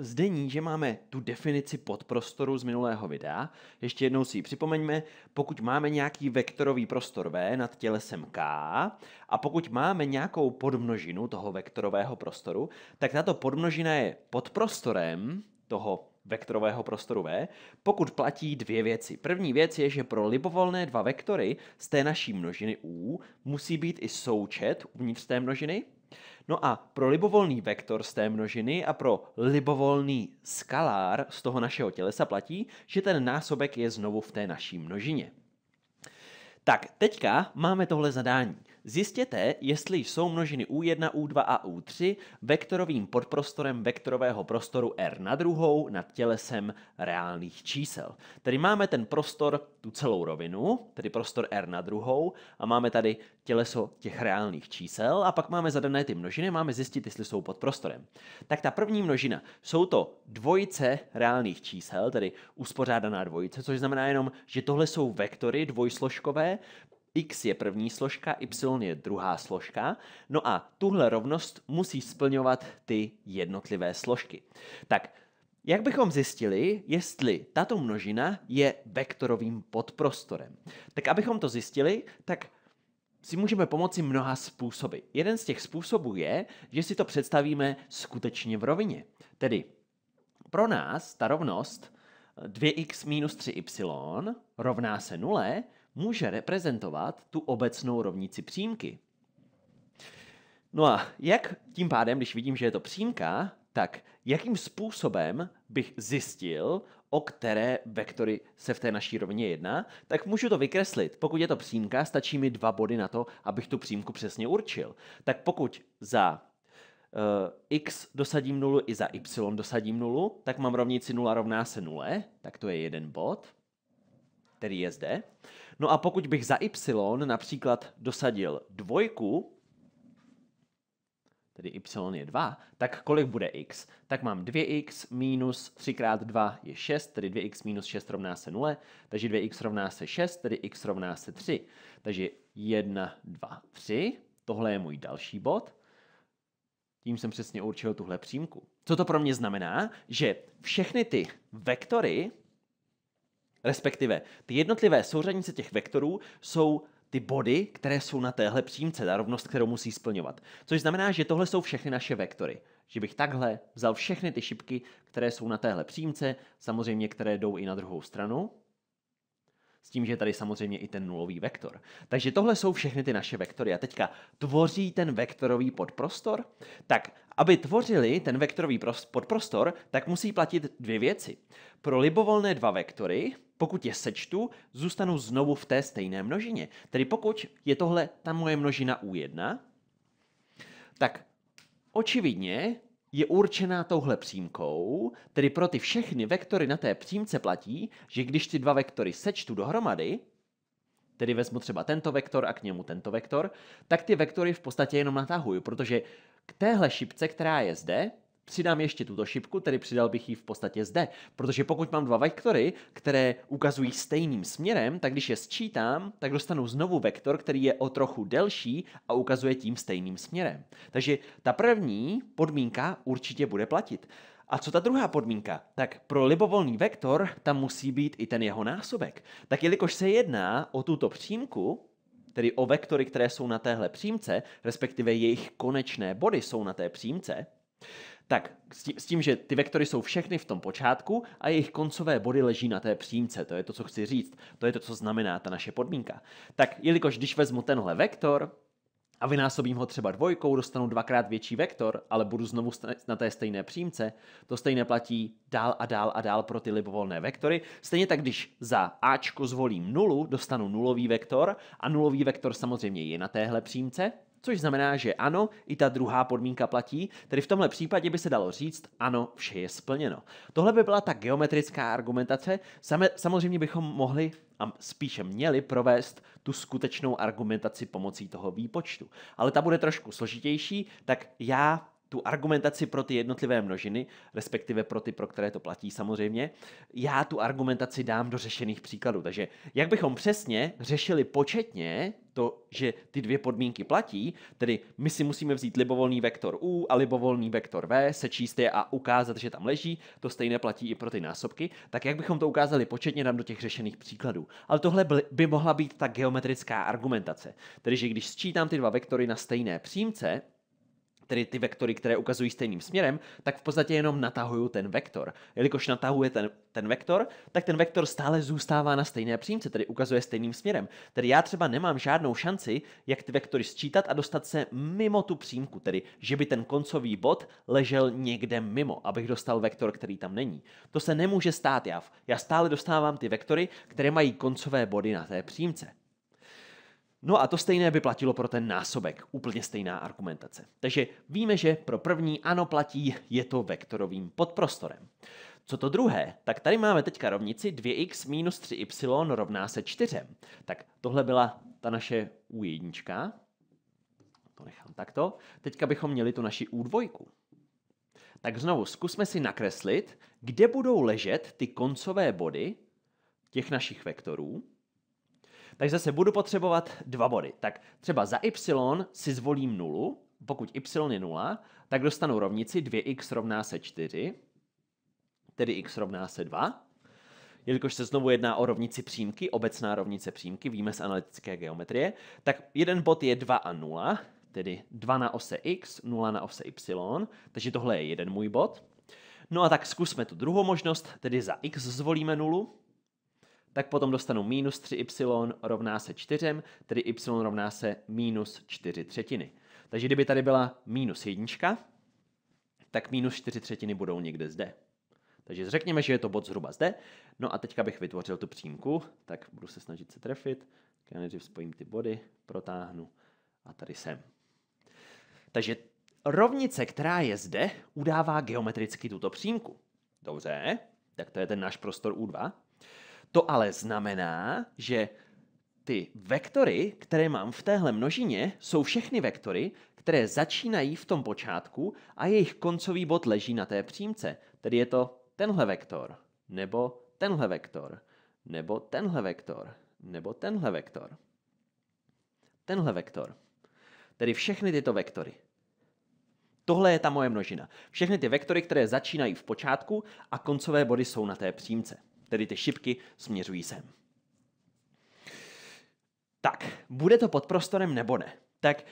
zde ní, že máme tu definici podprostoru z minulého videa. Ještě jednou si ji připomeňme. Pokud máme nějaký vektorový prostor V nad tělesem K a pokud máme nějakou podmnožinu toho vektorového prostoru, tak tato podmnožina je podprostorem toho vektorového prostoru V, pokud platí dvě věci. První věc je, že pro libovolné dva vektory z té naší množiny U musí být i součet uvnitř té množiny, No a pro libovolný vektor z té množiny a pro libovolný skalár z toho našeho tělesa platí, že ten násobek je znovu v té naší množině. Tak, teďka máme tohle zadání. Zjistěte, jestli jsou množiny U1, U2 a U3 vektorovým podprostorem vektorového prostoru R na druhou nad tělesem reálných čísel. Tedy máme ten prostor, tu celou rovinu, tedy prostor R na druhou a máme tady těleso těch reálných čísel a pak máme zadané ty množiny, máme zjistit, jestli jsou pod prostorem. Tak ta první množina, jsou to dvojice reálných čísel, tedy uspořádaná dvojice, což znamená jenom, že tohle jsou vektory dvojsložkové, x je první složka, y je druhá složka. No a tuhle rovnost musí splňovat ty jednotlivé složky. Tak jak bychom zjistili, jestli tato množina je vektorovým podprostorem? Tak abychom to zjistili, tak si můžeme pomoci mnoha způsoby. Jeden z těch způsobů je, že si to představíme skutečně v rovině. Tedy pro nás ta rovnost 2x minus 3y rovná se 0 může reprezentovat tu obecnou rovnici přímky. No a jak tím pádem, když vidím, že je to přímka, tak jakým způsobem bych zjistil, o které vektory se v té naší rovně jedná, tak můžu to vykreslit. Pokud je to přímka, stačí mi dva body na to, abych tu přímku přesně určil. Tak pokud za uh, x dosadím nulu i za y dosadím nulu, tak mám rovnici 0 rovná se 0, tak to je jeden bod, který je zde. No a pokud bych za y například dosadil dvojku, tedy y je 2, tak kolik bude x? Tak mám 2x minus 3 krát 2 je 6, tedy 2x minus 6 rovná se 0, takže 2x rovná se 6, tedy x rovná se 3. Takže 1, 2, 3, tohle je můj další bod. Tím jsem přesně určil tuhle přímku. Co to pro mě znamená? Že všechny ty vektory, Respektive ty jednotlivé souřadnice těch vektorů jsou ty body, které jsou na téhle přímce, ta rovnost, kterou musí splňovat. Což znamená, že tohle jsou všechny naše vektory. Že bych takhle vzal všechny ty šipky, které jsou na téhle přímce, samozřejmě které jdou i na druhou stranu, s tím, že je tady samozřejmě i ten nulový vektor. Takže tohle jsou všechny ty naše vektory. A teďka tvoří ten vektorový podprostor? Tak, aby tvořili ten vektorový podprostor, tak musí platit dvě věci. Pro libovolné dva vektory, pokud je sečtu, zůstanou znovu v té stejné množině. Tedy pokud je tohle ta moje množina U1, tak očividně je určená touhle přímkou, tedy pro ty všechny vektory na té přímce platí, že když ty dva vektory sečtu dohromady, tedy vezmu třeba tento vektor a k němu tento vektor, tak ty vektory v podstatě jenom natahuju, protože k téhle šipce, která je zde, přidám ještě tuto šipku, tedy přidal bych ji v podstatě zde, protože pokud mám dva vektory, které ukazují stejným směrem, tak když je sčítám, tak dostanu znovu vektor, který je o trochu delší a ukazuje tím stejným směrem. Takže ta první podmínka určitě bude platit. A co ta druhá podmínka? Tak pro libovolný vektor tam musí být i ten jeho násobek. Tak jelikož se jedná o tuto přímku, tedy o vektory, které jsou na téhle přímce, respektive jejich konečné body jsou na té přímce, tak s tím, s tím, že ty vektory jsou všechny v tom počátku a jejich koncové body leží na té přímce, to je to, co chci říct, to je to, co znamená ta naše podmínka. Tak jelikož když vezmu tenhle vektor, a vynásobím ho třeba dvojkou, dostanu dvakrát větší vektor, ale budu znovu na té stejné přímce, to stejné platí dál a dál a dál pro ty libovolné vektory. Stejně tak, když za Ačko zvolím nulu, dostanu nulový vektor a nulový vektor samozřejmě je na téhle přímce, Což znamená, že ano, i ta druhá podmínka platí, tedy v tomhle případě by se dalo říct, ano, vše je splněno. Tohle by byla ta geometrická argumentace, samozřejmě bychom mohli a spíše měli provést tu skutečnou argumentaci pomocí toho výpočtu. Ale ta bude trošku složitější, tak já tu argumentaci pro ty jednotlivé množiny, respektive pro ty, pro které to platí samozřejmě, já tu argumentaci dám do řešených příkladů. Takže jak bychom přesně řešili početně to, že ty dvě podmínky platí, tedy my si musíme vzít libovolný vektor u a libovolný vektor v, sečíst je a ukázat, že tam leží, to stejné platí i pro ty násobky, tak jak bychom to ukázali početně, dám do těch řešených příkladů. Ale tohle by mohla být ta geometrická argumentace, tedy že když sčítám ty dva vektory na stejné přímce, tedy ty vektory, které ukazují stejným směrem, tak v podstatě jenom natahuju ten vektor. Jelikož natahuje ten, ten vektor, tak ten vektor stále zůstává na stejné přímce, tedy ukazuje stejným směrem. Tedy já třeba nemám žádnou šanci, jak ty vektory sčítat a dostat se mimo tu přímku, tedy že by ten koncový bod ležel někde mimo, abych dostal vektor, který tam není. To se nemůže stát jav. Já stále dostávám ty vektory, které mají koncové body na té přímce. No a to stejné by platilo pro ten násobek, úplně stejná argumentace. Takže víme, že pro první ano platí, je to vektorovým podprostorem. Co to druhé? Tak tady máme teďka rovnici 2x minus 3y rovná se 4. Tak tohle byla ta naše U1. To nechám takto. Teďka bychom měli tu naši U2. Tak znovu zkusme si nakreslit, kde budou ležet ty koncové body těch našich vektorů, takže se budu potřebovat dva body. Tak třeba za y si zvolím nulu, pokud y je 0, tak dostanu rovnici 2x rovná se 4, tedy x rovná se 2. Jelikož se znovu jedná o rovnici přímky, obecná rovnice přímky, víme z analytické geometrie, tak jeden bod je 2 a 0, tedy 2 na ose x, 0 na ose y, takže tohle je jeden můj bod. No a tak zkusme tu druhou možnost, tedy za x zvolíme nulu, tak potom dostanu minus 3y rovná se 4, tedy y rovná se minus 4 třetiny. Takže kdyby tady byla minus jednička, tak minus 4 třetiny budou někde zde. Takže řekněme, že je to bod zhruba zde. No a teďka bych vytvořil tu přímku, tak budu se snažit se trefit. já nejdřív spojím ty body, protáhnu a tady jsem. Takže rovnice, která je zde, udává geometricky tuto přímku. Dobře, tak to je ten náš prostor U2. To ale znamená, že ty vektory, které mám v téhle množině, jsou všechny vektory, které začínají v tom počátku a jejich koncový bod leží na té přímce. Tedy je to tenhle vektor, nebo tenhle vektor, nebo tenhle vektor, nebo tenhle vektor. Tenhle vektor. Tedy všechny tyto vektory. Tohle je ta moje množina. Všechny ty vektory, které začínají v počátku a koncové body jsou na té přímce tedy ty šipky směřují sem. Tak, bude to pod prostorem nebo ne? Tak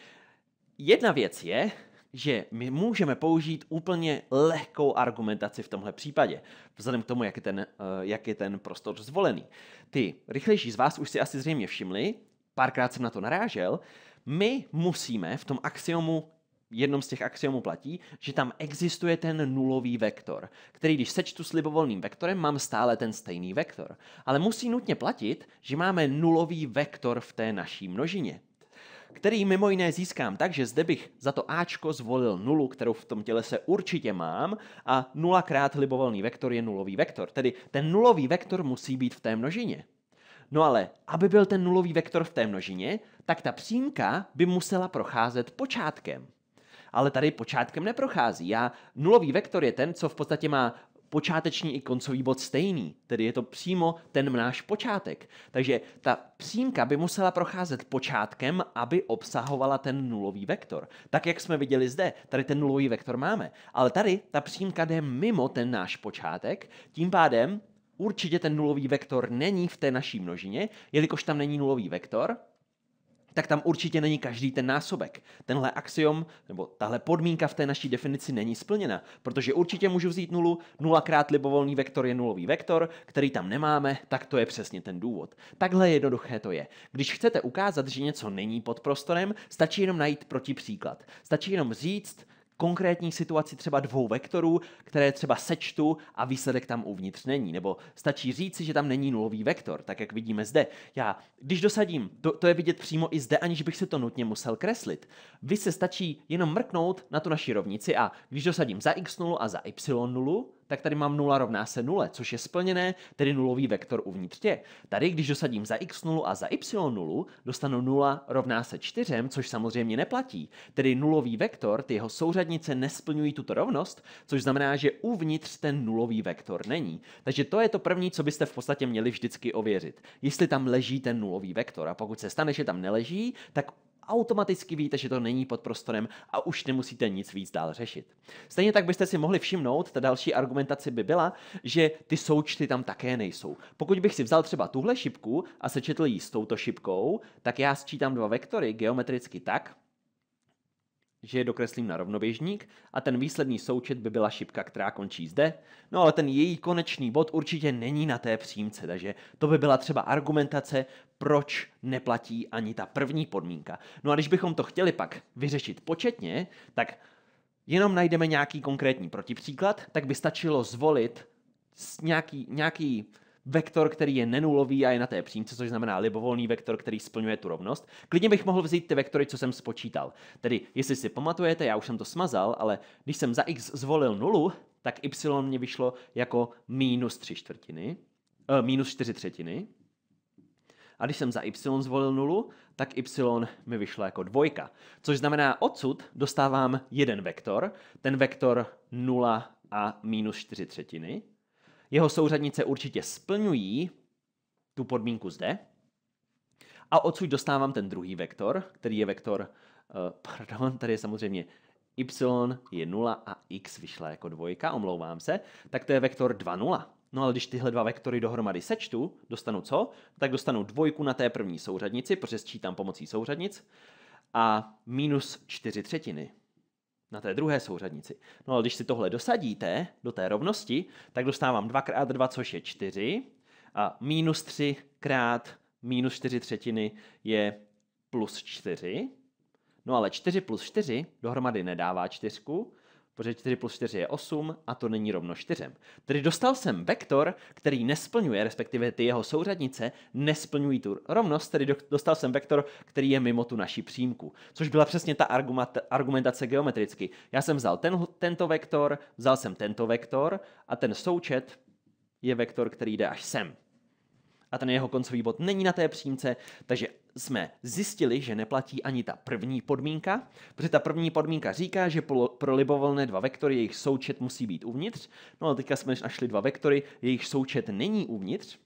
jedna věc je, že my můžeme použít úplně lehkou argumentaci v tomhle případě, vzhledem k tomu, jak je ten, eh, jak je ten prostor zvolený. Ty rychlejší z vás už si asi zřejmě všimli, párkrát jsem na to narážel, my musíme v tom axiomu jednom z těch axiomů platí, že tam existuje ten nulový vektor, který když sečtu s libovolným vektorem, mám stále ten stejný vektor. Ale musí nutně platit, že máme nulový vektor v té naší množině který mimo jiné získám tak, že zde bych za to Ačko zvolil nulu, kterou v tom se určitě mám, a nulakrát libovolný vektor je nulový vektor. Tedy ten nulový vektor musí být v té množině. No ale, aby byl ten nulový vektor v té množině, tak ta přímka by musela procházet počátkem ale tady počátkem neprochází. Já, nulový vektor je ten, co v podstatě má počáteční i koncový bod stejný, tedy je to přímo ten náš počátek. Takže ta přímka by musela procházet počátkem, aby obsahovala ten nulový vektor. Tak, jak jsme viděli zde, tady ten nulový vektor máme, ale tady ta přímka jde mimo ten náš počátek, tím pádem určitě ten nulový vektor není v té naší množině, jelikož tam není nulový vektor, tak tam určitě není každý ten násobek. Tenhle axiom, nebo tahle podmínka v té naší definici není splněna, protože určitě můžu vzít nulu, nulakrát libovolný vektor je nulový vektor, který tam nemáme, tak to je přesně ten důvod. Takhle jednoduché to je. Když chcete ukázat, že něco není pod prostorem, stačí jenom najít protipříklad. Stačí jenom říct, konkrétní situaci třeba dvou vektorů, které třeba sečtu a výsledek tam uvnitř není. Nebo stačí si, že tam není nulový vektor, tak jak vidíme zde. Já, když dosadím, to, to je vidět přímo i zde, aniž bych se to nutně musel kreslit. Vy se stačí jenom mrknout na tu naši rovnici a když dosadím za x0 a za y0, tak tady mám 0 rovná se 0, což je splněné, tedy nulový vektor uvnitř tě. Tady, když dosadím za x0 a za y0, dostanu 0 rovná se 4, což samozřejmě neplatí. Tedy nulový vektor, ty jeho souřadnice nesplňují tuto rovnost, což znamená, že uvnitř ten nulový vektor není. Takže to je to první, co byste v podstatě měli vždycky ověřit. Jestli tam leží ten nulový vektor a pokud se stane, že tam neleží, tak automaticky víte, že to není pod prostorem a už nemusíte nic víc dál řešit. Stejně tak byste si mohli všimnout, ta další argumentace by byla, že ty součty tam také nejsou. Pokud bych si vzal třeba tuhle šipku a sečetl ji s touto šipkou, tak já sčítám dva vektory geometricky tak, že je dokreslím na rovnoběžník a ten výsledný součet by byla šipka, která končí zde, no ale ten její konečný bod určitě není na té přímce, takže to by byla třeba argumentace, proč neplatí ani ta první podmínka. No a když bychom to chtěli pak vyřešit početně, tak jenom najdeme nějaký konkrétní protipříklad, tak by stačilo zvolit nějaký, nějaký vektor, který je nenulový a je na té přímce, což znamená libovolný vektor, který splňuje tu rovnost. Klidně bych mohl vzít ty vektory, co jsem spočítal. Tedy, jestli si pamatujete, já už jsem to smazal, ale když jsem za x zvolil nulu, tak y mě vyšlo jako minus 3 čtvrtiny, e, minus 4 třetiny. A když jsem za y zvolil nulu, tak y mi vyšlo jako dvojka. Což znamená, odsud dostávám jeden vektor, ten vektor 0 a minus 4 třetiny jeho souřadnice určitě splňují tu podmínku zde. A odsud dostávám ten druhý vektor, který je vektor, eh, pardon, tady je samozřejmě y je 0 a x vyšla jako dvojka, omlouvám se, tak to je vektor 2, 0. No ale když tyhle dva vektory dohromady sečtu, dostanu co? Tak dostanu dvojku na té první souřadnici, protože sčítám pomocí souřadnic, a minus 4 třetiny na té druhé souřadnici. No ale když si tohle dosadíte do té rovnosti, tak dostávám 2 x 2, což je 4 a minus 3 x minus 4 třetiny je plus 4. No ale 4 plus 4 dohromady nedává 4, protože 4 plus 4 je 8 a to není rovno 4. Tedy dostal jsem vektor, který nesplňuje, respektive ty jeho souřadnice nesplňují tu rovnost, tedy dostal jsem vektor, který je mimo tu naší přímku, což byla přesně ta argumentace geometricky. Já jsem vzal ten, tento vektor, vzal jsem tento vektor a ten součet je vektor, který jde až sem a ten jeho koncový bod není na té přímce, takže jsme zjistili, že neplatí ani ta první podmínka, protože ta první podmínka říká, že pro libovolné dva vektory jejich součet musí být uvnitř, no ale teďka jsme našli dva vektory, jejich součet není uvnitř,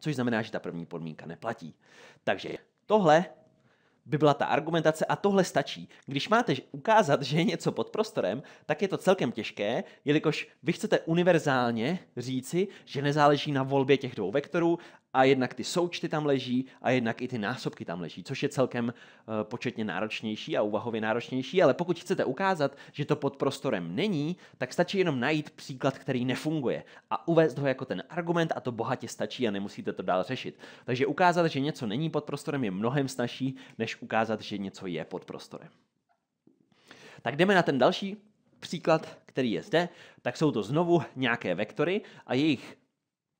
což znamená, že ta první podmínka neplatí. Takže tohle by byla ta argumentace a tohle stačí. Když máte ukázat, že je něco pod prostorem, tak je to celkem těžké, jelikož vy chcete univerzálně říci, že nezáleží na volbě těch dvou vektorů a jednak ty součty tam leží a jednak i ty násobky tam leží, což je celkem eh, početně náročnější a úvahově náročnější, ale pokud chcete ukázat, že to pod prostorem není, tak stačí jenom najít příklad, který nefunguje a uvést ho jako ten argument a to bohatě stačí a nemusíte to dál řešit. Takže ukázat, že něco není pod prostorem je mnohem snažší, než ukázat, že něco je pod prostorem. Tak jdeme na ten další příklad, který je zde, tak jsou to znovu nějaké vektory a jejich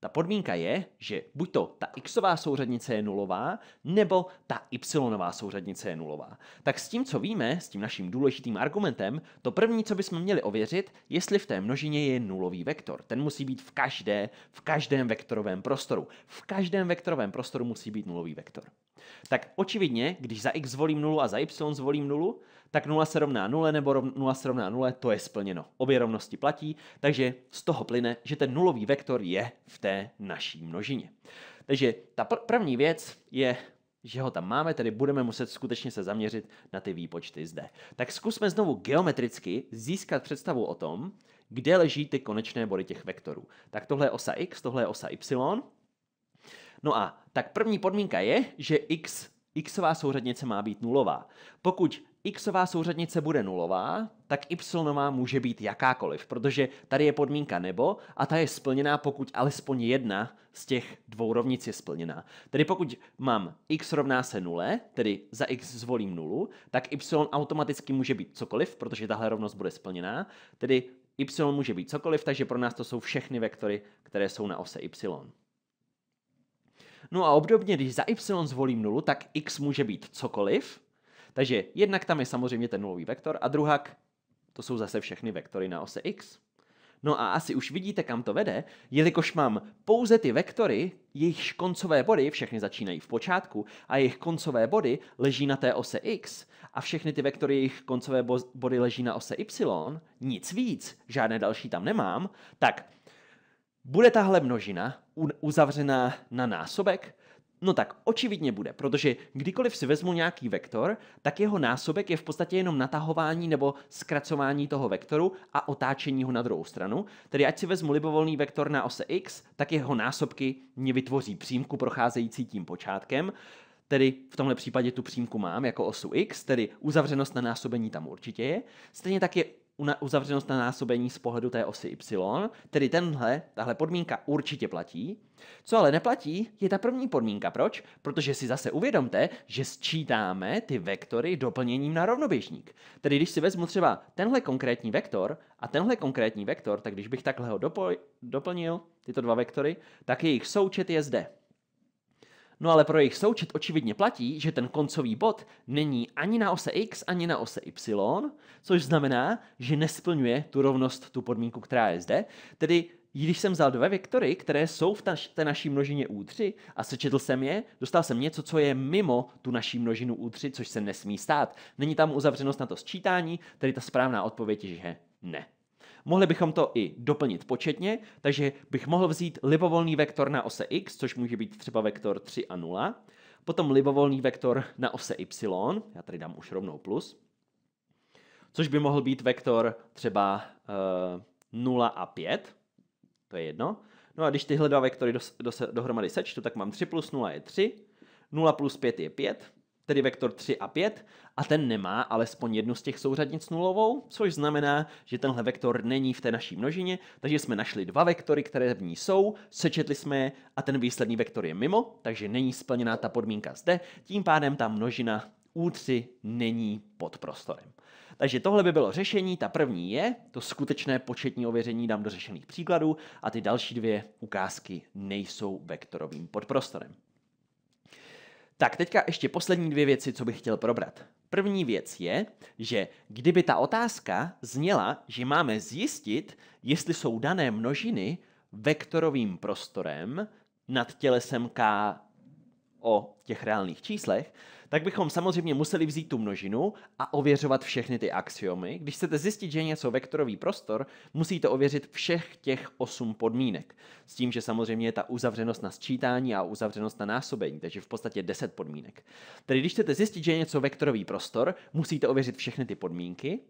ta podmínka je, že buď to ta xová souřadnice je nulová, nebo ta y souřadnice je nulová. Tak s tím, co víme, s tím naším důležitým argumentem, to první, co bychom měli ověřit, jestli v té množině je nulový vektor. Ten musí být v každé, v každém vektorovém prostoru. V každém vektorovém prostoru musí být nulový vektor. Tak očividně, když za x zvolím nulu a za y zvolím nulu, tak 0 se rovná 0 nebo 0 se rovná 0, to je splněno. Obě rovnosti platí, takže z toho plyne, že ten nulový vektor je v té naší množině. Takže ta pr- první věc je že ho tam máme, tedy budeme muset skutečně se zaměřit na ty výpočty zde. Tak zkusme znovu geometricky získat představu o tom, kde leží ty konečné body těch vektorů. Tak tohle je osa x, tohle je osa y. No a tak první podmínka je, že x, xová souřadnice má být nulová. Pokud xová souřadnice bude nulová, tak y může být jakákoliv, protože tady je podmínka nebo a ta je splněná, pokud alespoň jedna z těch dvou rovnic je splněná. Tedy pokud mám x rovná se nule, tedy za x zvolím nulu, tak y automaticky může být cokoliv, protože tahle rovnost bude splněná, tedy y může být cokoliv, takže pro nás to jsou všechny vektory, které jsou na ose y. No a obdobně, když za y zvolím nulu, tak x může být cokoliv, takže jednak tam je samozřejmě ten nulový vektor a druhak to jsou zase všechny vektory na ose x. No a asi už vidíte, kam to vede, jelikož mám pouze ty vektory, jejichž koncové body, všechny začínají v počátku, a jejich koncové body leží na té ose x, a všechny ty vektory, jejich koncové body leží na ose y, nic víc, žádné další tam nemám, tak bude tahle množina uzavřená na násobek, No tak očividně bude, protože kdykoliv si vezmu nějaký vektor, tak jeho násobek je v podstatě jenom natahování nebo zkracování toho vektoru a otáčení ho na druhou stranu. Tedy ať si vezmu libovolný vektor na ose x, tak jeho násobky mě vytvoří přímku procházející tím počátkem. Tedy v tomhle případě tu přímku mám jako osu x, tedy uzavřenost na násobení tam určitě je. Stejně tak je uzavřenost na násobení z pohledu té osy y, tedy tenhle, tahle podmínka určitě platí. Co ale neplatí, je ta první podmínka. Proč? Protože si zase uvědomte, že sčítáme ty vektory doplněním na rovnoběžník. Tedy když si vezmu třeba tenhle konkrétní vektor a tenhle konkrétní vektor, tak když bych takhle ho doplnil, tyto dva vektory, tak jejich součet je zde. No ale pro jejich součet očividně platí, že ten koncový bod není ani na ose x, ani na ose y, což znamená, že nesplňuje tu rovnost, tu podmínku, která je zde. Tedy když jsem vzal dva vektory, které jsou v taš, té naší množině U3 a sečetl jsem je, dostal jsem něco, co je mimo tu naší množinu U3, což se nesmí stát. Není tam uzavřenost na to sčítání, tedy ta správná odpověď je, že ne. Mohli bychom to i doplnit početně, takže bych mohl vzít libovolný vektor na ose x, což může být třeba vektor 3 a 0, potom libovolný vektor na ose y, já tady dám už rovnou plus, což by mohl být vektor třeba e, eh, 0 a 5, to je jedno. No a když tyhle dva vektory do, do, dohromady sečtu, tak mám 3 plus 0 je 3, 0 plus 5 je 5 tedy vektor 3 a 5, a ten nemá alespoň jednu z těch souřadnic nulovou, což znamená, že tenhle vektor není v té naší množině, takže jsme našli dva vektory, které v ní jsou, sečetli jsme je a ten výsledný vektor je mimo, takže není splněná ta podmínka zde, tím pádem ta množina U3 není pod prostorem. Takže tohle by bylo řešení, ta první je, to skutečné početní ověření dám do řešených příkladů a ty další dvě ukázky nejsou vektorovým podprostorem. Tak teďka ještě poslední dvě věci, co bych chtěl probrat. První věc je, že kdyby ta otázka zněla, že máme zjistit, jestli jsou dané množiny vektorovým prostorem nad tělesem K o těch reálných číslech, tak bychom samozřejmě museli vzít tu množinu a ověřovat všechny ty axiomy. Když chcete zjistit, že je něco vektorový prostor, musíte ověřit všech těch osm podmínek. S tím, že samozřejmě je ta uzavřenost na sčítání a uzavřenost na násobení, takže v podstatě 10 podmínek. Tedy když chcete zjistit, že je něco vektorový prostor, musíte ověřit všechny ty podmínky,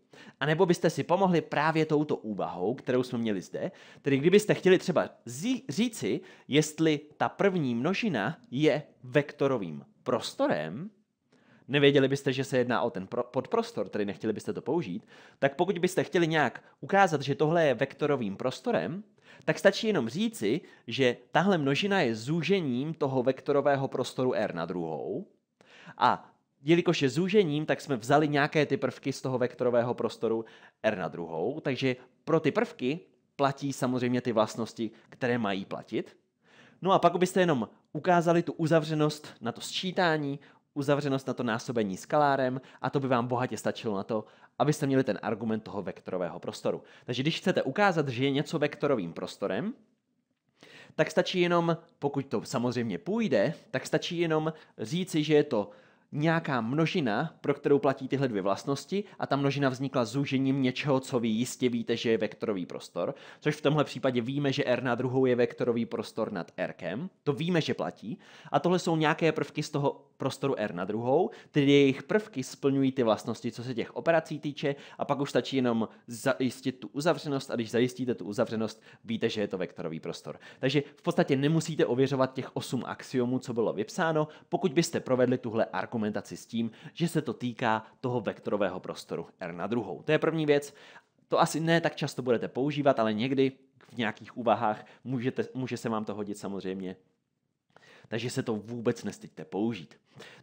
anebo byste si pomohli právě touto úvahou, kterou jsme měli zde. Tedy kdybyste chtěli třeba říci, jestli ta první množina je vektorovým prostorem, nevěděli byste, že se jedná o ten podprostor, tedy nechtěli byste to použít, tak pokud byste chtěli nějak ukázat, že tohle je vektorovým prostorem, tak stačí jenom říci, že tahle množina je zúžením toho vektorového prostoru R na druhou. A jelikož je zúžením, tak jsme vzali nějaké ty prvky z toho vektorového prostoru R na druhou, takže pro ty prvky platí samozřejmě ty vlastnosti, které mají platit. No a pak byste jenom ukázali tu uzavřenost na to sčítání uzavřenost na to násobení skalárem a to by vám bohatě stačilo na to, abyste měli ten argument toho vektorového prostoru. Takže když chcete ukázat, že je něco vektorovým prostorem, tak stačí jenom, pokud to samozřejmě půjde, tak stačí jenom říci, že je to nějaká množina, pro kterou platí tyhle dvě vlastnosti a ta množina vznikla zúžením něčeho, co vy jistě víte, že je vektorový prostor, což v tomhle případě víme, že R na druhou je vektorový prostor nad Rkem, to víme, že platí a tohle jsou nějaké prvky z toho prostoru R na druhou, tedy jejich prvky splňují ty vlastnosti, co se těch operací týče a pak už stačí jenom zajistit tu uzavřenost a když zajistíte tu uzavřenost, víte, že je to vektorový prostor. Takže v podstatě nemusíte ověřovat těch 8 axiomů, co bylo vypsáno, pokud byste provedli tuhle arkum argumentaci s tím, že se to týká toho vektorového prostoru R na druhou. To je první věc. To asi ne tak často budete používat, ale někdy v nějakých úvahách můžete, může se vám to hodit samozřejmě takže se to vůbec nestyďte použít.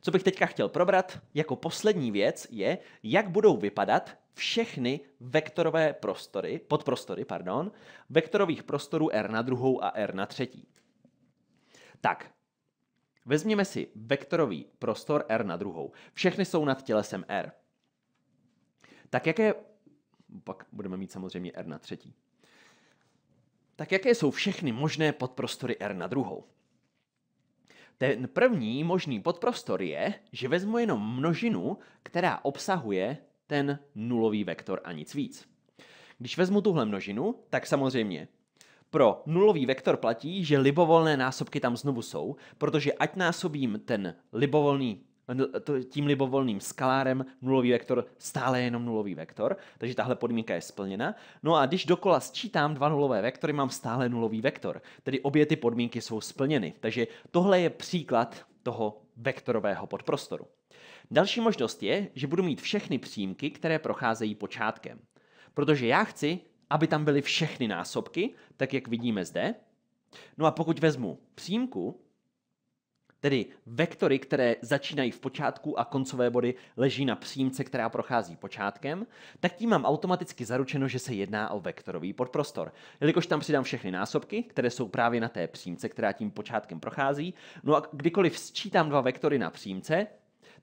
Co bych teďka chtěl probrat jako poslední věc je, jak budou vypadat všechny vektorové prostory, podprostory, pardon, vektorových prostorů R na druhou a R na třetí. Tak, Vezměme si vektorový prostor R na druhou. Všechny jsou nad tělesem R. Tak jaké... Pak budeme mít samozřejmě R na třetí. Tak jaké jsou všechny možné podprostory R na druhou? Ten první možný podprostor je, že vezmu jenom množinu, která obsahuje ten nulový vektor a nic víc. Když vezmu tuhle množinu, tak samozřejmě pro nulový vektor platí, že libovolné násobky tam znovu jsou, protože ať násobím ten libovolný tím libovolným skalárem nulový vektor stále jenom nulový vektor, takže tahle podmínka je splněna. No a když dokola sčítám dva nulové vektory, mám stále nulový vektor, tedy obě ty podmínky jsou splněny. Takže tohle je příklad toho vektorového podprostoru. Další možnost je, že budu mít všechny přímky, které procházejí počátkem. Protože já chci aby tam byly všechny násobky, tak jak vidíme zde. No a pokud vezmu přímku, tedy vektory, které začínají v počátku a koncové body leží na přímce, která prochází počátkem, tak tím mám automaticky zaručeno, že se jedná o vektorový podprostor. Jelikož tam přidám všechny násobky, které jsou právě na té přímce, která tím počátkem prochází, no a kdykoliv sčítám dva vektory na přímce,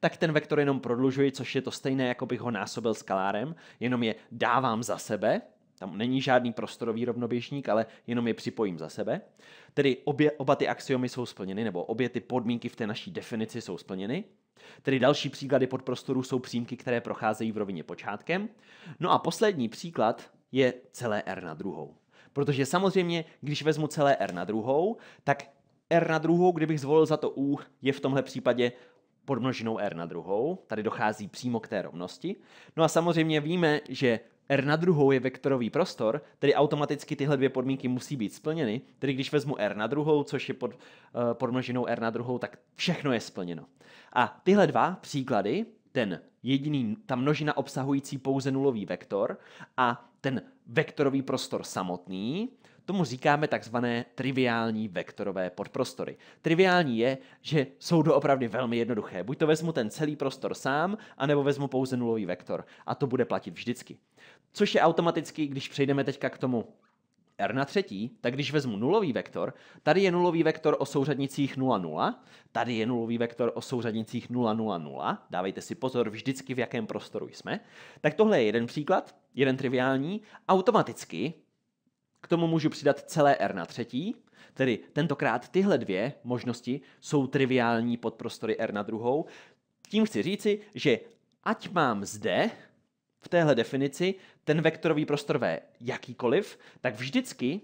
tak ten vektor jenom prodlužuji, což je to stejné, jako bych ho násobil skalárem, jenom je dávám za sebe, tam není žádný prostorový rovnoběžník, ale jenom je připojím za sebe. Tedy obě, oba ty axiomy jsou splněny, nebo obě ty podmínky v té naší definici jsou splněny. Tedy další příklady pod prostoru jsou přímky, které procházejí v rovině počátkem. No a poslední příklad je celé R na druhou. Protože samozřejmě, když vezmu celé R na druhou, tak R na druhou, kdybych zvolil za to U, je v tomhle případě podmnožinou R na druhou. Tady dochází přímo k té rovnosti. No a samozřejmě víme, že R na druhou je vektorový prostor, tedy automaticky tyhle dvě podmínky musí být splněny, tedy když vezmu R na druhou, což je pod, uh, podmnožinou R na druhou, tak všechno je splněno. A tyhle dva příklady, ten jediný, ta množina obsahující pouze nulový vektor a ten vektorový prostor samotný, tomu říkáme takzvané triviální vektorové podprostory. Triviální je, že jsou doopravdy velmi jednoduché. Buď to vezmu ten celý prostor sám, anebo vezmu pouze nulový vektor. A to bude platit vždycky. Což je automaticky, když přejdeme teďka k tomu R na třetí, tak když vezmu nulový vektor, tady je nulový vektor o souřadnicích 0, 0, tady je nulový vektor o souřadnicích 0, 0, 0, dávejte si pozor vždycky, v jakém prostoru jsme, tak tohle je jeden příklad, jeden triviální, automaticky k tomu můžu přidat celé R na třetí, tedy tentokrát tyhle dvě možnosti jsou triviální podprostory R na druhou. Tím chci říci, že ať mám zde v téhle definici ten vektorový prostor V jakýkoliv, tak vždycky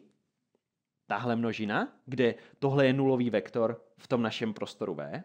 tahle množina, kde tohle je nulový vektor v tom našem prostoru V,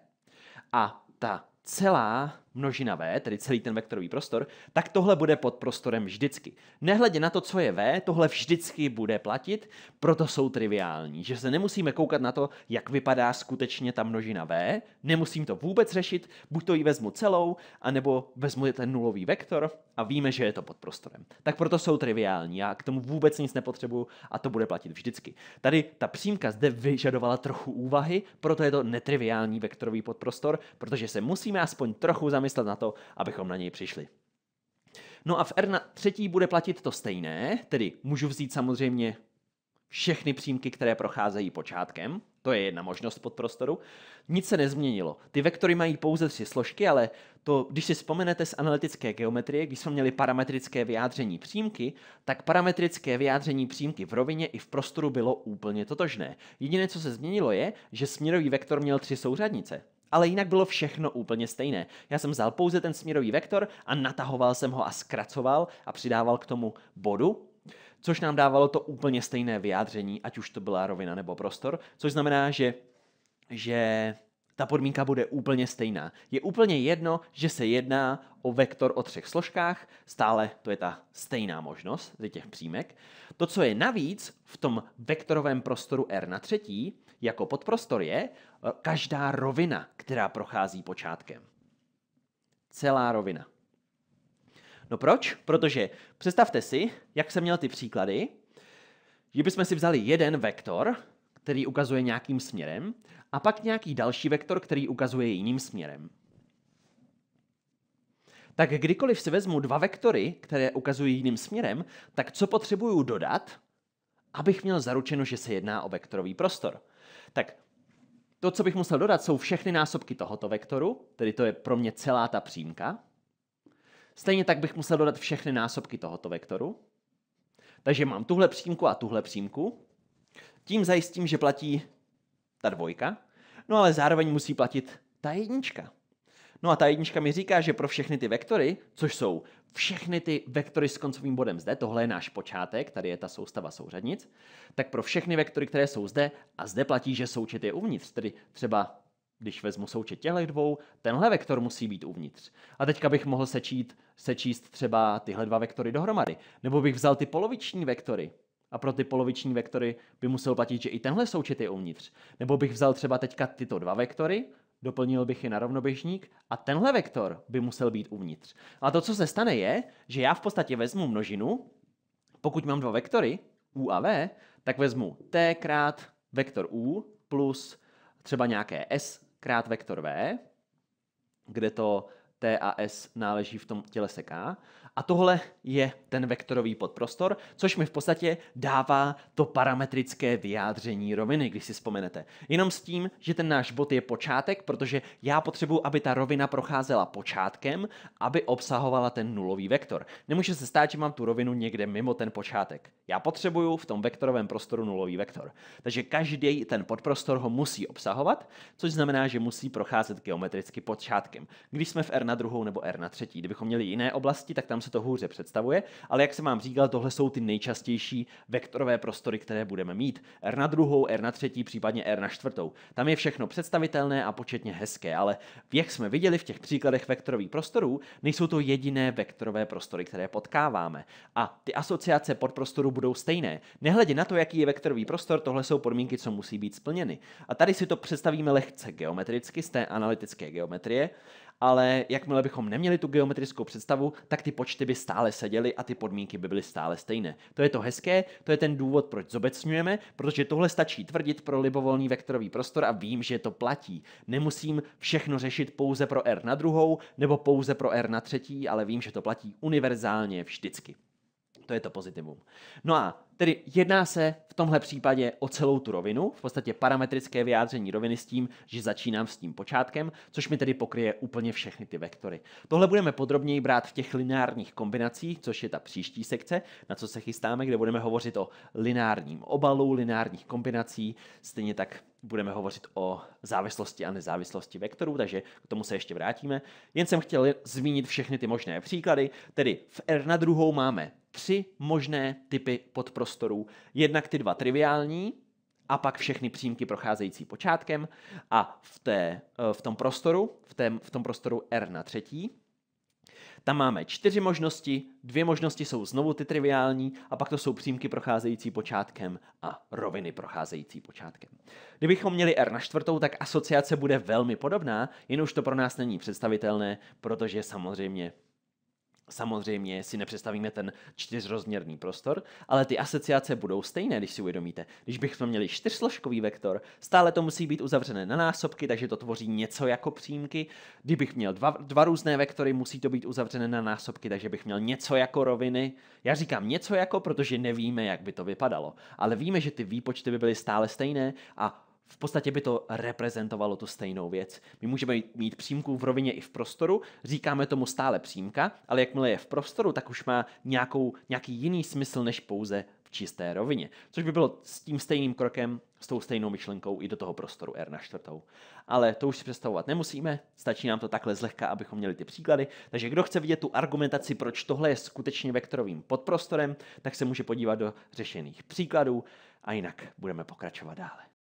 a ta celá množina V, tedy celý ten vektorový prostor, tak tohle bude pod prostorem vždycky. Nehledě na to, co je V, tohle vždycky bude platit, proto jsou triviální, že se nemusíme koukat na to, jak vypadá skutečně ta množina V, nemusím to vůbec řešit, buď to ji vezmu celou, anebo vezmu ten nulový vektor a víme, že je to pod prostorem. Tak proto jsou triviální, já k tomu vůbec nic nepotřebuju a to bude platit vždycky. Tady ta přímka zde vyžadovala trochu úvahy, proto je to netriviální vektorový podprostor, protože se musíme aspoň trochu zaměřit zamyslet na to, abychom na něj přišli. No a v R na třetí bude platit to stejné, tedy můžu vzít samozřejmě všechny přímky, které procházejí počátkem. To je jedna možnost podprostoru. Nic se nezměnilo. Ty vektory mají pouze tři složky, ale to, když si vzpomenete z analytické geometrie, když jsme měli parametrické vyjádření přímky, tak parametrické vyjádření přímky v rovině i v prostoru bylo úplně totožné. Jediné, co se změnilo, je, že směrový vektor měl tři souřadnice. Ale jinak bylo všechno úplně stejné. Já jsem vzal pouze ten směrový vektor a natahoval jsem ho a zkracoval a přidával k tomu bodu, což nám dávalo to úplně stejné vyjádření, ať už to byla rovina nebo prostor, což znamená, že, že ta podmínka bude úplně stejná. Je úplně jedno, že se jedná o vektor o třech složkách, stále to je ta stejná možnost ze těch přímek. To, co je navíc v tom vektorovém prostoru R na třetí, jako podprostor je, Eh, každá rovina, která prochází počátkem. Celá rovina. No proč? Protože představte si, jak jsem měl ty příklady, že bychom si vzali jeden vektor, který ukazuje nějakým směrem, a pak nějaký další vektor, který ukazuje jiným směrem. Tak kdykoliv si vezmu dva vektory, které ukazují jiným směrem, tak co potřebuju dodat, abych měl zaručeno, že se jedná o vektorový prostor? Tak to, co bych musel dodat, jsou všechny násobky tohoto vektoru, tedy to je pro mě celá ta přímka. Stejně tak bych musel dodat všechny násobky tohoto vektoru. Takže mám tuhle přímku a tuhle přímku. Tím zajistím, že platí ta dvojka, no ale zároveň musí platit ta jednička. No a ta jednička mi říká, že pro všechny ty vektory, což jsou všechny ty vektory s koncovým bodem zde, tohle je náš počátek, tady je ta soustava souřadnic, tak pro všechny vektory, které jsou zde, a zde platí, že součet je uvnitř, tedy třeba když vezmu součet těchto dvou, tenhle vektor musí být uvnitř. A teďka bych mohl sečít, sečíst třeba tyhle dva vektory dohromady. Nebo bych vzal ty poloviční vektory, a pro ty poloviční vektory by musel platit, že i tenhle součet je uvnitř. Nebo bych vzal třeba teďka tyto dva vektory doplnil bych je na rovnoběžník a tenhle vektor by musel být uvnitř. A to, co se stane, je, že já v podstatě vezmu množinu, pokud mám dva vektory, u a v, tak vezmu t krát vektor u plus třeba nějaké s krát vektor v, kde to t a s náleží v tom tělese k, a tohle je ten vektorový podprostor, což mi v podstatě dává to parametrické vyjádření roviny, když si vzpomenete. Jenom s tím, že ten náš bod je počátek, protože já potřebuji, aby ta rovina procházela počátkem, aby obsahovala ten nulový vektor. Nemůže se stát, že mám tu rovinu někde mimo ten počátek. Já potřebuju v tom vektorovém prostoru nulový vektor. Takže každý ten podprostor ho musí obsahovat, což znamená, že musí procházet geometricky počátkem. Když jsme v R na druhou nebo R na třetí, kdybychom měli jiné oblasti, tak tam se to hůře představuje, ale jak jsem vám říkal, tohle jsou ty nejčastější vektorové prostory, které budeme mít. R na druhou, R na třetí, případně R na čtvrtou. Tam je všechno představitelné a početně hezké, ale jak jsme viděli v těch příkladech vektorových prostorů, nejsou to jediné vektorové prostory, které potkáváme. A ty asociace podprostorů budou stejné. Nehledě na to, jaký je vektorový prostor, tohle jsou podmínky, co musí být splněny. A tady si to představíme lehce geometricky z té analytické geometrie, ale jakmile bychom neměli tu geometrickou představu, tak ty počty by stále seděly a ty podmínky by byly stále stejné. To je to hezké, to je ten důvod, proč zobecňujeme, protože tohle stačí tvrdit pro libovolný vektorový prostor a vím, že to platí. Nemusím všechno řešit pouze pro R na druhou nebo pouze pro R na třetí, ale vím, že to platí univerzálně vždycky. To je to pozitivum. No a tedy jedná se v tomhle případě o celou tu rovinu, v podstatě parametrické vyjádření roviny s tím, že začínám s tím počátkem, což mi tedy pokryje úplně všechny ty vektory. Tohle budeme podrobněji brát v těch lineárních kombinacích, což je ta příští sekce, na co se chystáme, kde budeme hovořit o lineárním obalu, lineárních kombinací, stejně tak budeme hovořit o závislosti a nezávislosti vektorů, takže k tomu se ještě vrátíme. Jen jsem chtěl zmínit všechny ty možné příklady, tedy v R na druhou máme tři možné typy podprostorů. Jednak ty dva triviální, a pak všechny přímky procházející počátkem a v, té, eh, v tom prostoru, v, té, v tom prostoru R na třetí, tam máme čtyři možnosti, dvě možnosti jsou znovu ty triviální a pak to jsou přímky procházející počátkem a roviny procházející počátkem. Kdybychom měli R na čtvrtou, tak asociace bude velmi podobná, jen už to pro nás není představitelné, protože samozřejmě Samozřejmě si nepředstavíme ten čtyřrozměrný prostor, ale ty asociace budou stejné, když si uvědomíte. Když bychom měli čtyřsložkový vektor, stále to musí být uzavřené na násobky, takže to tvoří něco jako přímky. Kdybych měl dva, dva různé vektory, musí to být uzavřené na násobky, takže bych měl něco jako roviny. Já říkám něco jako, protože nevíme, jak by to vypadalo. Ale víme, že ty výpočty by byly stále stejné a v podstatě by to reprezentovalo tu stejnou věc. My můžeme mít přímku v rovině i v prostoru, říkáme tomu stále přímka, ale jakmile je v prostoru, tak už má nějakou, nějaký jiný smysl než pouze v čisté rovině. Což by bylo s tím stejným krokem, s tou stejnou myšlenkou i do toho prostoru R na čtvrtou. Ale to už si představovat nemusíme, stačí nám to takhle zlehka, abychom měli ty příklady. Takže kdo chce vidět tu argumentaci, proč tohle je skutečně vektorovým podprostorem, tak se může podívat do řešených příkladů a jinak budeme pokračovat dále.